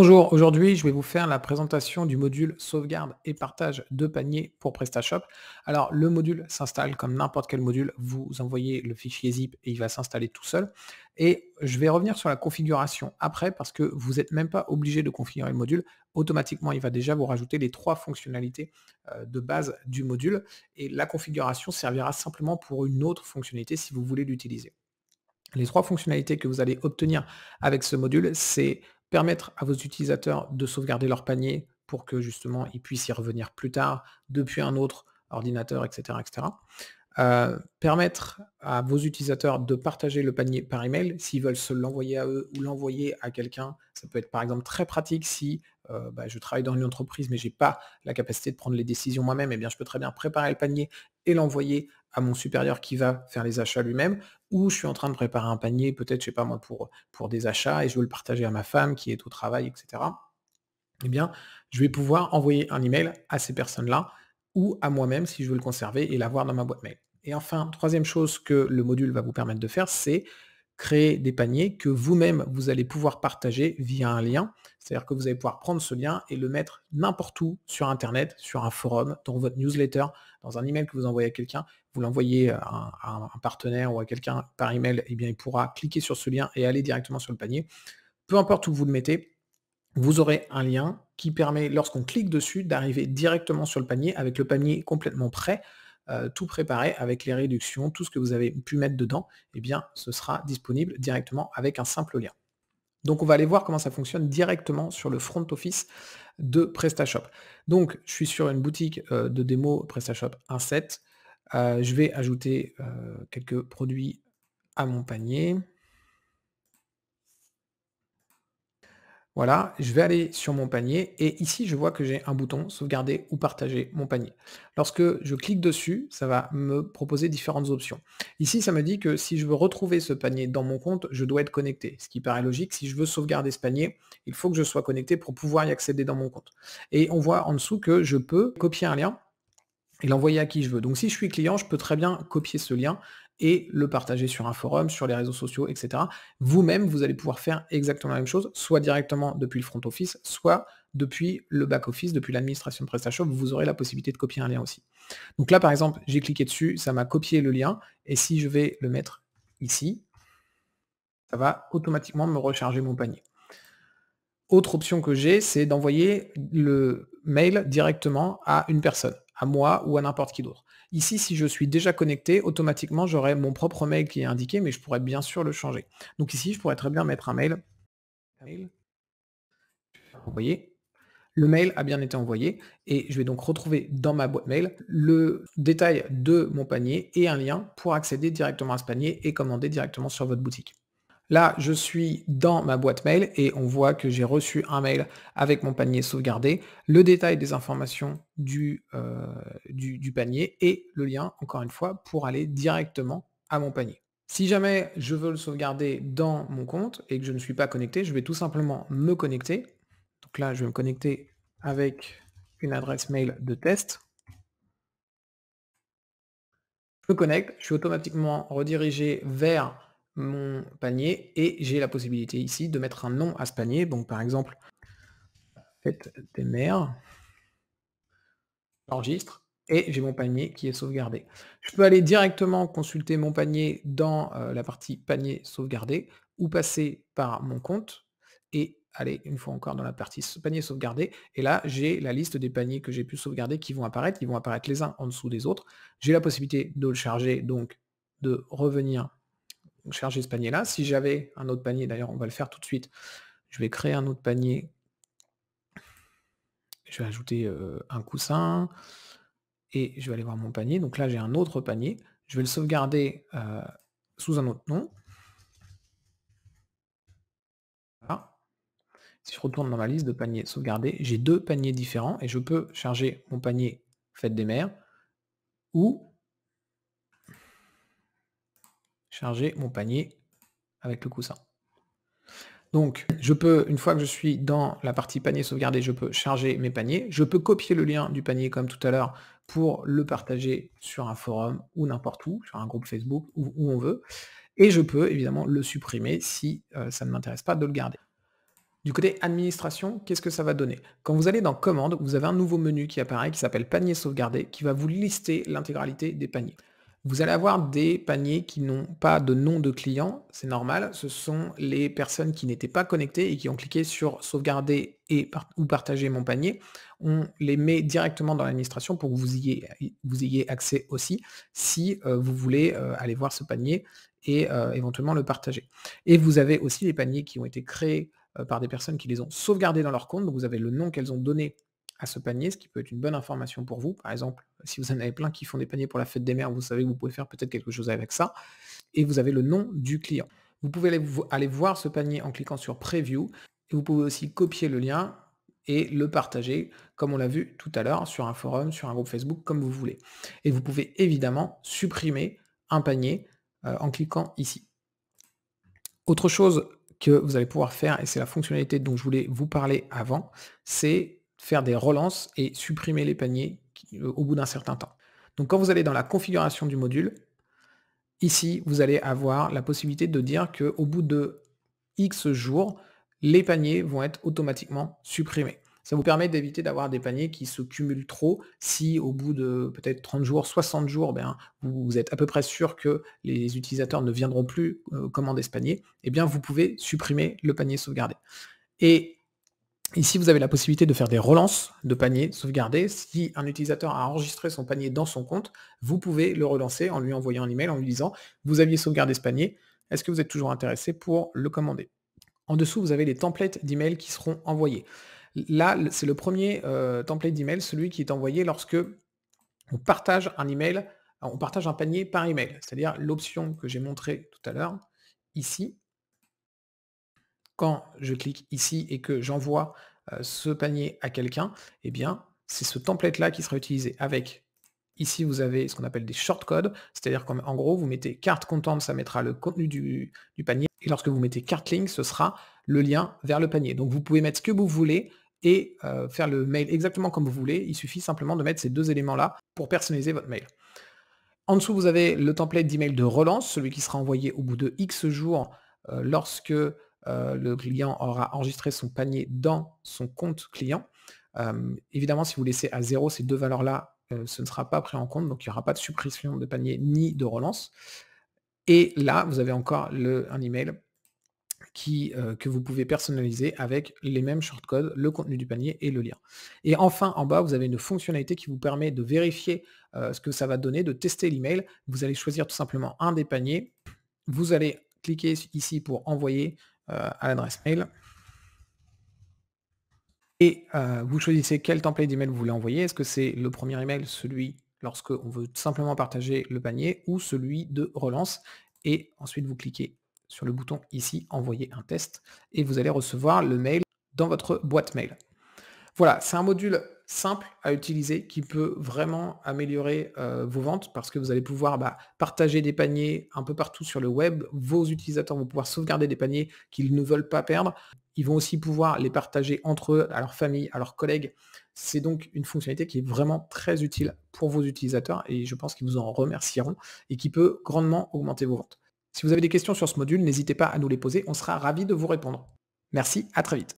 Bonjour, aujourd'hui je vais vous faire la présentation du module sauvegarde et partage de panier pour PrestaShop. Alors le module s'installe comme n'importe quel module, vous envoyez le fichier zip et il va s'installer tout seul. Et je vais revenir sur la configuration après parce que vous n'êtes même pas obligé de configurer le module. Automatiquement, il va déjà vous rajouter les trois fonctionnalités euh, de base du module et la configuration servira simplement pour une autre fonctionnalité si vous voulez l'utiliser. Les trois fonctionnalités que vous allez obtenir avec ce module, c'est permettre à vos utilisateurs de sauvegarder leur panier pour que justement ils puissent y revenir plus tard depuis un autre ordinateur, etc. etc. Euh, permettre à vos utilisateurs de partager le panier par email s'ils veulent se l'envoyer à eux ou l'envoyer à quelqu'un. Ça peut être par exemple très pratique si euh, bah, je travaille dans une entreprise, mais je n'ai pas la capacité de prendre les décisions moi-même, eh bien, je peux très bien préparer le panier et l'envoyer à mon supérieur qui va faire les achats lui-même, ou je suis en train de préparer un panier, peut-être, je sais pas moi, pour, pour des achats, et je veux le partager à ma femme qui est au travail, etc. Eh bien, je vais pouvoir envoyer un email à ces personnes-là, ou à moi-même si je veux le conserver et l'avoir dans ma boîte mail. Et enfin, troisième chose que le module va vous permettre de faire, c'est créer des paniers que vous-même, vous allez pouvoir partager via un lien. C'est-à-dire que vous allez pouvoir prendre ce lien et le mettre n'importe où sur Internet, sur un forum, dans votre newsletter, dans un email que vous envoyez à quelqu'un. Vous l'envoyez à, un partenaire ou à quelqu'un par email, et eh bien il pourra cliquer sur ce lien et aller directement sur le panier. Peu importe où vous le mettez, vous aurez un lien qui permet, lorsqu'on clique dessus, d'arriver directement sur le panier avec le panier complètement prêt euh, tout préparé avec les réductions, tout ce que vous avez pu mettre dedans, et eh bien ce sera disponible directement avec un simple lien. Donc on va aller voir comment ça fonctionne directement sur le front office de PrestaShop. Donc je suis sur une boutique euh, de démo PrestaShop 1.7. Euh, je vais ajouter quelques produits à mon panier. Voilà, je vais aller sur mon panier et ici je vois que j'ai un bouton sauvegarder ou partager mon panier. Lorsque je clique dessus, ça va me proposer différentes options. Ici, ça me dit que si je veux retrouver ce panier dans mon compte, je dois être connecté. Ce qui paraît logique, si je veux sauvegarder ce panier, il faut que je sois connecté pour pouvoir y accéder dans mon compte. Et on voit en dessous que je peux copier un lien et l'envoyer à qui je veux. Donc si je suis client, je peux très bien copier ce lien et le partager sur un forum, sur les réseaux sociaux, etc. Vous-même, vous allez pouvoir faire exactement la même chose, soit directement depuis le front office, soit depuis le back office, depuis l'administration de PrestaShop, vous aurez la possibilité de copier un lien aussi. Donc là, par exemple, j'ai cliqué dessus, ça m'a copié le lien, et si je vais le mettre ici, ça va automatiquement me recharger mon panier. Autre option que j'ai, c'est d'envoyer le mail directement à une personne, à moi ou à n'importe qui d'autre. Ici, si je suis déjà connecté, automatiquement, j'aurai mon propre mail qui est indiqué, mais je pourrais bien sûr le changer. Donc ici, je pourrais très bien mettre un mail. Le mail a bien été envoyé et je vais donc retrouver dans ma boîte mail le détail de mon panier et un lien pour accéder directement à ce panier et commander directement sur votre boutique. Là, je suis dans ma boîte mail et on voit que j'ai reçu un mail avec mon panier sauvegardé, le détail des informations euh, du, panier et le lien, encore une fois, pour aller directement à mon panier. Si jamais je veux le sauvegarder dans mon compte et que je ne suis pas connecté, je vais tout simplement me connecter. Donc là, je vais me connecter avec une adresse mail de test. Je me connecte, je suis automatiquement redirigé vers mon panier et j'ai la possibilité ici de mettre un nom à ce panier. Donc par exemple, Faites des mères, enregistre et j'ai mon panier qui est sauvegardé. Je peux aller directement consulter mon panier dans euh, la partie panier sauvegardé ou passer par mon compte et aller une fois encore dans la partie panier sauvegardé. Et là, j'ai la liste des paniers que j'ai pu sauvegarder qui vont apparaître. Ils vont apparaître les uns en dessous des autres. J'ai la possibilité de le charger, donc de revenir charger ce panier-là. Si j'avais un autre panier, d'ailleurs on va le faire tout de suite, je vais créer un autre panier. Je vais ajouter euh, un coussin. Et je vais aller voir mon panier. Donc là j'ai un autre panier. Je vais le sauvegarder euh, sous un autre nom. Si je retourne dans ma liste de paniers sauvegardés, j'ai deux paniers différents et je peux charger mon panier fête des mères ou charger mon panier avec le coussin. Donc, je peux, une fois que je suis dans la partie panier sauvegardé, je peux charger mes paniers. Je peux copier le lien du panier comme tout à l'heure pour le partager sur un forum ou n'importe où, sur un groupe Facebook, ou où, on veut. Et je peux évidemment le supprimer si euh, ça ne m'intéresse pas de le garder. Du côté administration, qu'est-ce que ça va donner Quand vous allez dans Commande, vous avez un nouveau menu qui apparaît qui s'appelle Panier sauvegardé, qui va vous lister l'intégralité des paniers. Vous allez avoir des paniers qui n'ont pas de nom de client, c'est normal. Ce sont les personnes qui n'étaient pas connectées et qui ont cliqué sur sauvegarder et ou partager mon panier. On les met directement dans l'administration pour que vous ayez, vous ayez accès aussi si euh, vous voulez euh, aller voir ce panier et euh, éventuellement le partager. Et vous avez aussi les paniers qui ont été créés par des personnes qui les ont sauvegardés dans leur compte. vous avez le nom qu'elles ont donné ce panier, ce qui peut être une bonne information pour vous. Par exemple, euh, si vous en avez plein qui font des paniers pour la fête des mères, vous savez que vous pouvez faire peut-être quelque chose avec ça. Et vous avez le nom du client. Vous pouvez aller, aller voir ce panier en cliquant sur Preview. Et vous pouvez aussi copier le lien et le partager, comme on l'a vu tout à l'heure, sur un forum, sur un groupe Facebook, comme vous voulez. Et vous pouvez évidemment supprimer un panier euh, en cliquant ici. Autre chose que vous allez pouvoir faire, et c'est la fonctionnalité dont je voulais vous parler avant, c'est faire des relances et supprimer les paniers euh, au bout d'un certain temps. Donc quand vous allez dans la configuration du module, ici, vous allez avoir la possibilité de dire qu'au bout de X jours, les paniers vont être automatiquement supprimés. Ça vous permet d'éviter d'avoir des paniers qui se cumulent trop. Si au bout de peut-être 30 jours, 60 jours, ben, vous êtes à peu près sûr que les utilisateurs ne viendront plus euh, commander ce panier, eh bien vous pouvez supprimer le panier sauvegardé. Et Ici, vous avez la possibilité de faire des relances de panier sauvegardés. Si un utilisateur a enregistré son panier dans son compte, vous pouvez le relancer en lui envoyant un email en lui disant « Vous aviez sauvegardé ce panier, est-ce que vous êtes toujours intéressé pour le commander ?» En dessous, vous avez les templates d'email qui seront envoyés. Là, c'est le premier euh, template d'email, celui qui est envoyé lorsque on partage un email, on partage un panier par email, c'est-à-dire l'option que j'ai montrée tout à l'heure, ici, quand je clique ici et que j'envoie euh, ce panier à quelqu'un, eh bien, c'est ce template-là qui sera utilisé avec Ici, vous avez ce qu'on appelle des shortcodes, c'est-à-dire qu'en gros, vous mettez carte contente, ça mettra le contenu du, panier, et lorsque vous mettez carte link, ce sera le lien vers le panier. Donc vous pouvez mettre ce que vous voulez et euh, faire le mail exactement comme vous voulez, il suffit simplement de mettre ces deux éléments-là pour personnaliser votre mail. En dessous, vous avez le template d'email de relance, celui qui sera envoyé au bout de X jours euh, lorsque euh, le client aura enregistré son panier dans son compte client. évidemment, si vous laissez à zéro ces deux valeurs-là, euh, ce ne sera pas pris en compte, donc il n'y aura pas de suppression de panier ni de relance. Et là, vous avez encore un email qui, euh, que vous pouvez personnaliser avec les mêmes shortcodes, le contenu du panier et le lien. Et enfin, en bas, vous avez une fonctionnalité qui vous permet de vérifier ce que ça va donner, de tester l'email. Vous allez choisir tout simplement un des paniers. Vous allez cliquer ici pour envoyer. Euh, à l'adresse mail. Et euh, vous choisissez quel template d'email vous voulez envoyer. Est-ce que c'est le premier email, celui lorsque on veut simplement partager le panier, ou celui de relance. Et ensuite, vous cliquez sur le bouton ici, envoyer un test, et vous allez recevoir le mail dans votre boîte mail. Voilà, c'est un module simple à utiliser qui peut vraiment améliorer euh, vos ventes parce que vous allez pouvoir bah, partager des paniers un peu partout sur le web. Vos utilisateurs vont pouvoir sauvegarder des paniers qu'ils ne veulent pas perdre. Ils vont aussi pouvoir les partager entre eux, à leur famille, à leurs collègues. C'est donc une fonctionnalité qui est vraiment très utile pour vos utilisateurs et je pense qu'ils vous en remercieront et qui peut grandement augmenter vos ventes. Si vous avez des questions sur ce module, n'hésitez pas à nous les poser, on sera ravis de vous répondre. Merci, à très vite.